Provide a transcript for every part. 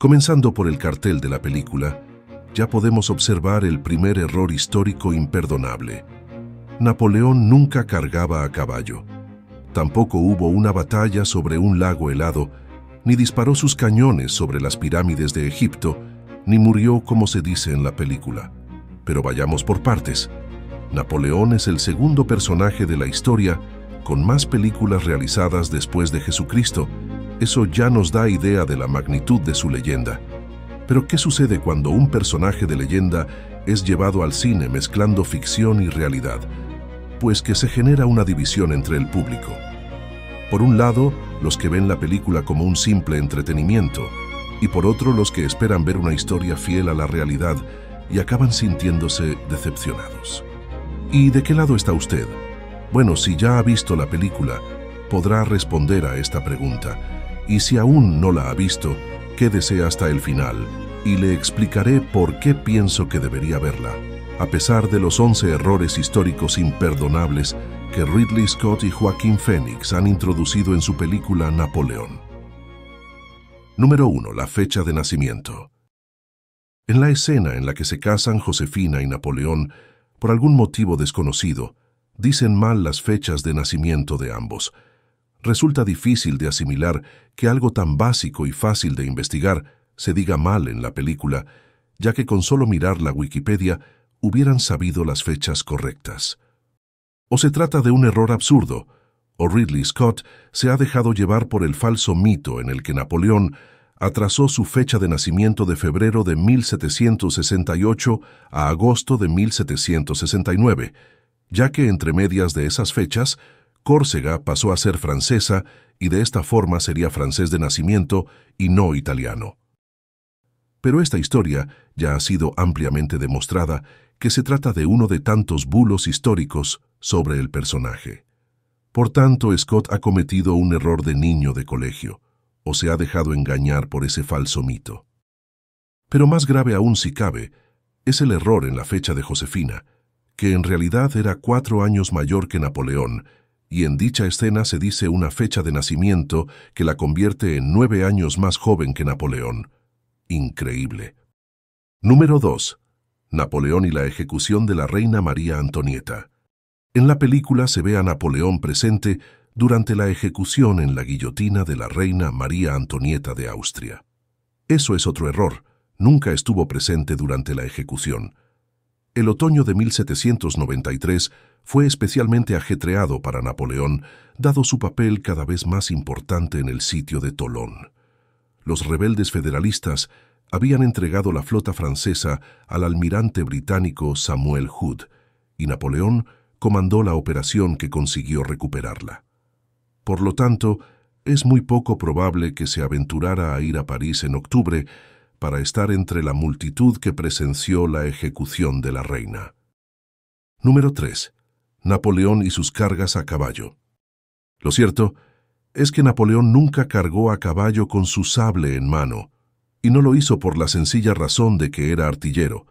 Comenzando por el cartel de la película, ya podemos observar el primer error histórico imperdonable. Napoleón nunca cargaba a caballo. Tampoco hubo una batalla sobre un lago helado, ni disparó sus cañones sobre las pirámides de Egipto, ni murió como se dice en la película. Pero vayamos por partes. Napoleón es el segundo personaje de la historia con más películas realizadas después de Jesucristo, eso ya nos da idea de la magnitud de su leyenda. Pero ¿qué sucede cuando un personaje de leyenda es llevado al cine mezclando ficción y realidad? Pues que se genera una división entre el público. Por un lado, los que ven la película como un simple entretenimiento, y por otro los que esperan ver una historia fiel a la realidad y acaban sintiéndose decepcionados. ¿Y de qué lado está usted? Bueno, si ya ha visto la película, podrá responder a esta pregunta y si aún no la ha visto, quédese hasta el final y le explicaré por qué pienso que debería verla, a pesar de los 11 errores históricos imperdonables que Ridley Scott y Joaquín Phoenix han introducido en su película Napoleón. Número 1. La fecha de nacimiento. En la escena en la que se casan Josefina y Napoleón, por algún motivo desconocido, dicen mal las fechas de nacimiento de ambos, resulta difícil de asimilar que algo tan básico y fácil de investigar se diga mal en la película, ya que con solo mirar la Wikipedia hubieran sabido las fechas correctas. O se trata de un error absurdo, o Ridley Scott se ha dejado llevar por el falso mito en el que Napoleón atrasó su fecha de nacimiento de febrero de 1768 a agosto de 1769, ya que entre medias de esas fechas Córcega pasó a ser francesa y de esta forma sería francés de nacimiento y no italiano. Pero esta historia ya ha sido ampliamente demostrada que se trata de uno de tantos bulos históricos sobre el personaje. Por tanto, Scott ha cometido un error de niño de colegio, o se ha dejado engañar por ese falso mito. Pero más grave aún si cabe, es el error en la fecha de Josefina, que en realidad era cuatro años mayor que Napoleón y en dicha escena se dice una fecha de nacimiento que la convierte en nueve años más joven que Napoleón. Increíble. Número 2. Napoleón y la ejecución de la reina María Antonieta. En la película se ve a Napoleón presente durante la ejecución en la guillotina de la reina María Antonieta de Austria. Eso es otro error. Nunca estuvo presente durante la ejecución. El otoño de 1793 fue especialmente ajetreado para Napoleón, dado su papel cada vez más importante en el sitio de Tolón. Los rebeldes federalistas habían entregado la flota francesa al almirante británico Samuel Hood, y Napoleón comandó la operación que consiguió recuperarla. Por lo tanto, es muy poco probable que se aventurara a ir a París en octubre para estar entre la multitud que presenció la ejecución de la reina. Número 3. Napoleón y sus cargas a caballo. Lo cierto es que Napoleón nunca cargó a caballo con su sable en mano, y no lo hizo por la sencilla razón de que era artillero.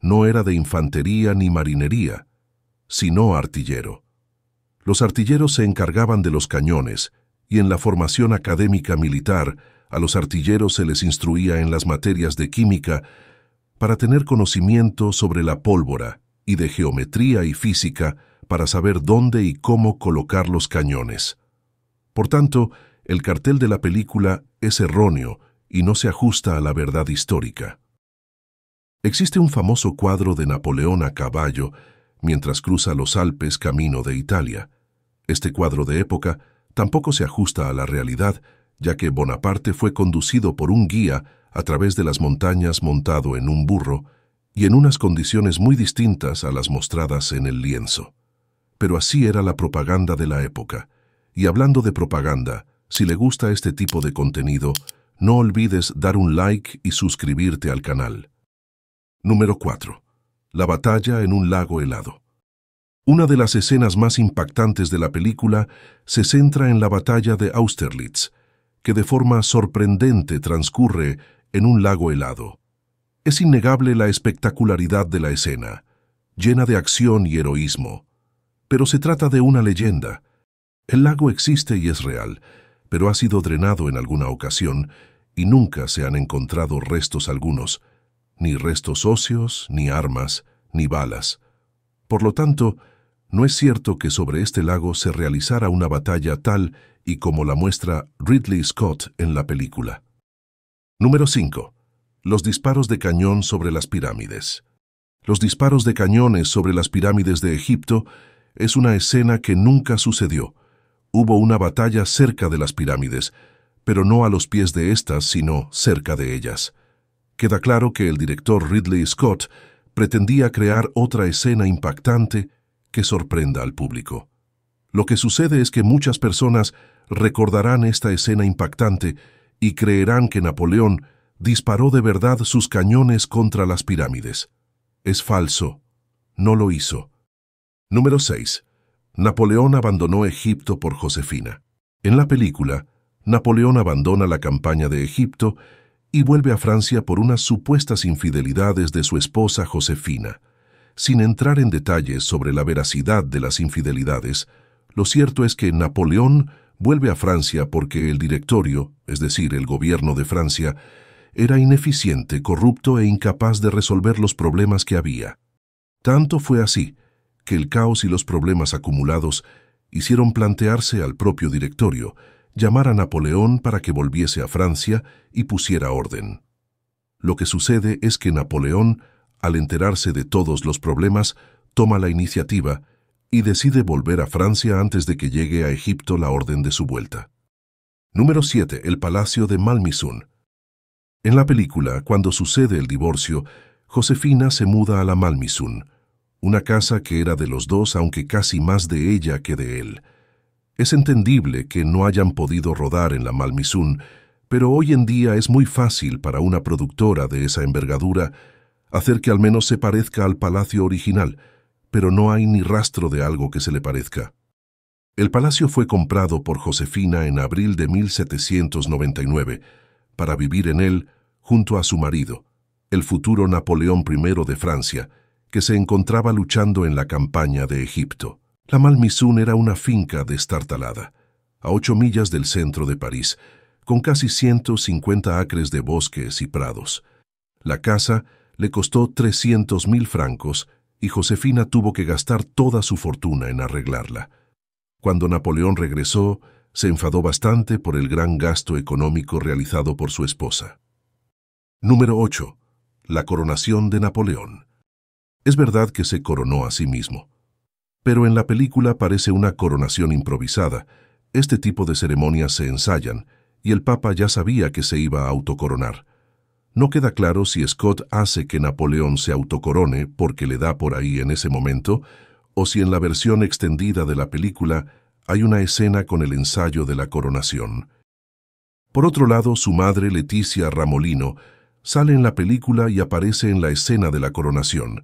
No era de infantería ni marinería, sino artillero. Los artilleros se encargaban de los cañones, y en la formación académica militar a los artilleros se les instruía en las materias de química para tener conocimiento sobre la pólvora y de geometría y física para saber dónde y cómo colocar los cañones. Por tanto, el cartel de la película es erróneo y no se ajusta a la verdad histórica. Existe un famoso cuadro de Napoleón a caballo mientras cruza los Alpes camino de Italia. Este cuadro de época tampoco se ajusta a la realidad, ya que Bonaparte fue conducido por un guía a través de las montañas montado en un burro y en unas condiciones muy distintas a las mostradas en el lienzo. Pero así era la propaganda de la época. Y hablando de propaganda, si le gusta este tipo de contenido, no olvides dar un like y suscribirte al canal. Número 4. La batalla en un lago helado. Una de las escenas más impactantes de la película se centra en la batalla de Austerlitz, que de forma sorprendente transcurre en un lago helado. Es innegable la espectacularidad de la escena, llena de acción y heroísmo. Pero se trata de una leyenda. El lago existe y es real, pero ha sido drenado en alguna ocasión y nunca se han encontrado restos algunos, ni restos óseos, ni armas, ni balas. Por lo tanto, no es cierto que sobre este lago se realizara una batalla tal y como la muestra Ridley Scott en la película. Número 5. Los disparos de cañón sobre las pirámides. Los disparos de cañones sobre las pirámides de Egipto es una escena que nunca sucedió. Hubo una batalla cerca de las pirámides, pero no a los pies de éstas, sino cerca de ellas. Queda claro que el director Ridley Scott pretendía crear otra escena impactante que sorprenda al público. Lo que sucede es que muchas personas recordarán esta escena impactante y creerán que Napoleón disparó de verdad sus cañones contra las pirámides. Es falso. No lo hizo. Número 6. Napoleón abandonó Egipto por Josefina. En la película, Napoleón abandona la campaña de Egipto y vuelve a Francia por unas supuestas infidelidades de su esposa Josefina. Sin entrar en detalles sobre la veracidad de las infidelidades, lo cierto es que Napoleón vuelve a Francia porque el directorio, es decir, el gobierno de Francia, era ineficiente, corrupto e incapaz de resolver los problemas que había. Tanto fue así que el caos y los problemas acumulados hicieron plantearse al propio directorio llamar a Napoleón para que volviese a Francia y pusiera orden. Lo que sucede es que Napoleón, al enterarse de todos los problemas, toma la iniciativa y decide volver a Francia antes de que llegue a Egipto la orden de su vuelta. Número 7. El Palacio de Malmisún. En la película, cuando sucede el divorcio, Josefina se muda a la Malmisun, una casa que era de los dos aunque casi más de ella que de él. Es entendible que no hayan podido rodar en la Malmisún, pero hoy en día es muy fácil para una productora de esa envergadura hacer que al menos se parezca al palacio original, pero no hay ni rastro de algo que se le parezca. El palacio fue comprado por Josefina en abril de 1799 para vivir en él junto a su marido, el futuro Napoleón I de Francia, que se encontraba luchando en la campaña de Egipto. La Malmisún era una finca destartalada, a ocho millas del centro de París, con casi 150 acres de bosques y prados. La casa le costó 300.000 francos y Josefina tuvo que gastar toda su fortuna en arreglarla. Cuando Napoleón regresó, se enfadó bastante por el gran gasto económico realizado por su esposa. Número 8. La coronación de Napoleón. Es verdad que se coronó a sí mismo, pero en la película parece una coronación improvisada. Este tipo de ceremonias se ensayan, y el Papa ya sabía que se iba a autocoronar. No queda claro si Scott hace que Napoleón se autocorone porque le da por ahí en ese momento, o si en la versión extendida de la película hay una escena con el ensayo de la coronación. Por otro lado, su madre, Leticia Ramolino, sale en la película y aparece en la escena de la coronación,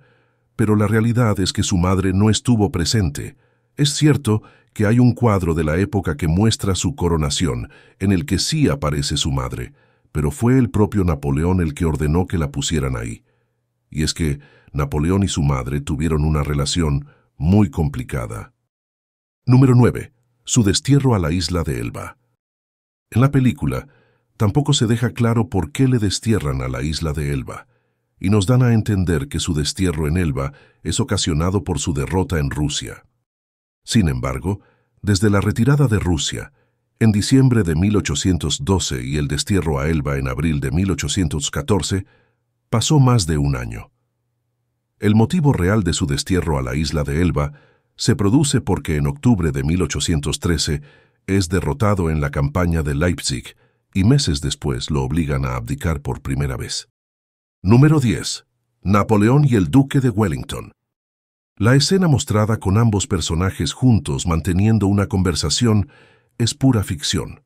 pero la realidad es que su madre no estuvo presente. Es cierto que hay un cuadro de la época que muestra su coronación, en el que sí aparece su madre, pero fue el propio Napoleón el que ordenó que la pusieran ahí. Y es que Napoleón y su madre tuvieron una relación muy complicada. Número 9. Su destierro a la isla de Elba. En la película, tampoco se deja claro por qué le destierran a la isla de Elba, y nos dan a entender que su destierro en Elba es ocasionado por su derrota en Rusia. Sin embargo, desde la retirada de Rusia, en diciembre de 1812 y el destierro a Elba en abril de 1814, pasó más de un año. El motivo real de su destierro a la isla de Elba se produce porque en octubre de 1813 es derrotado en la campaña de Leipzig y meses después lo obligan a abdicar por primera vez. Número 10. Napoleón y el Duque de Wellington. La escena mostrada con ambos personajes juntos manteniendo una conversación es pura ficción,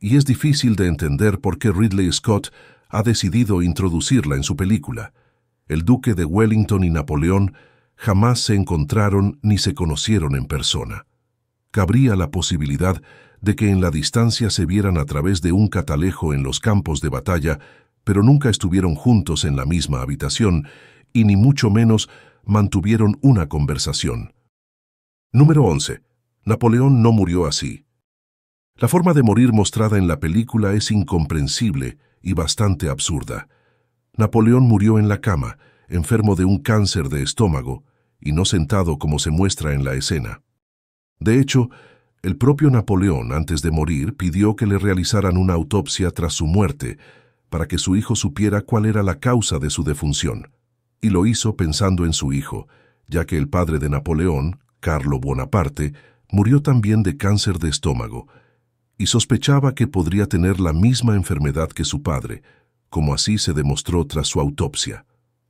y es difícil de entender por qué Ridley Scott ha decidido introducirla en su película. El duque de Wellington y Napoleón jamás se encontraron ni se conocieron en persona. Cabría la posibilidad de que en la distancia se vieran a través de un catalejo en los campos de batalla, pero nunca estuvieron juntos en la misma habitación y ni mucho menos mantuvieron una conversación. Número 11. Napoleón no murió así. La forma de morir mostrada en la película es incomprensible y bastante absurda. Napoleón murió en la cama, enfermo de un cáncer de estómago, y no sentado como se muestra en la escena. De hecho, el propio Napoleón, antes de morir, pidió que le realizaran una autopsia tras su muerte, para que su hijo supiera cuál era la causa de su defunción. Y lo hizo pensando en su hijo, ya que el padre de Napoleón, Carlo Bonaparte, murió también de cáncer de estómago, y sospechaba que podría tener la misma enfermedad que su padre, como así se demostró tras su autopsia.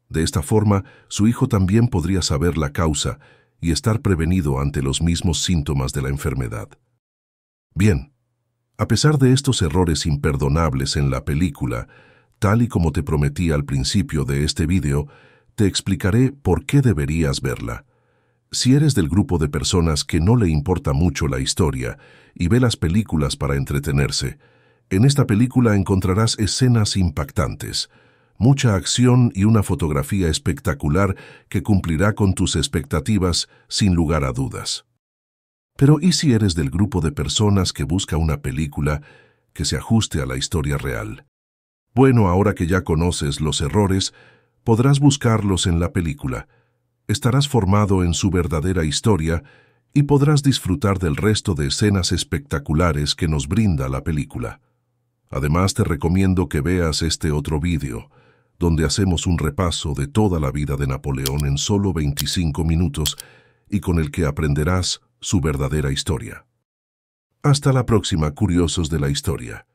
De esta forma, su hijo también podría saber la causa y estar prevenido ante los mismos síntomas de la enfermedad. Bien, a pesar de estos errores imperdonables en la película, tal y como te prometí al principio de este vídeo, te explicaré por qué deberías verla. Si eres del grupo de personas que no le importa mucho la historia y ve las películas para entretenerse, en esta película encontrarás escenas impactantes, mucha acción y una fotografía espectacular que cumplirá con tus expectativas sin lugar a dudas. Pero ¿y si eres del grupo de personas que busca una película que se ajuste a la historia real? Bueno, ahora que ya conoces los errores, podrás buscarlos en la película, estarás formado en su verdadera historia y podrás disfrutar del resto de escenas espectaculares que nos brinda la película. Además te recomiendo que veas este otro vídeo, donde hacemos un repaso de toda la vida de Napoleón en solo 25 minutos y con el que aprenderás su verdadera historia. Hasta la próxima, curiosos de la historia.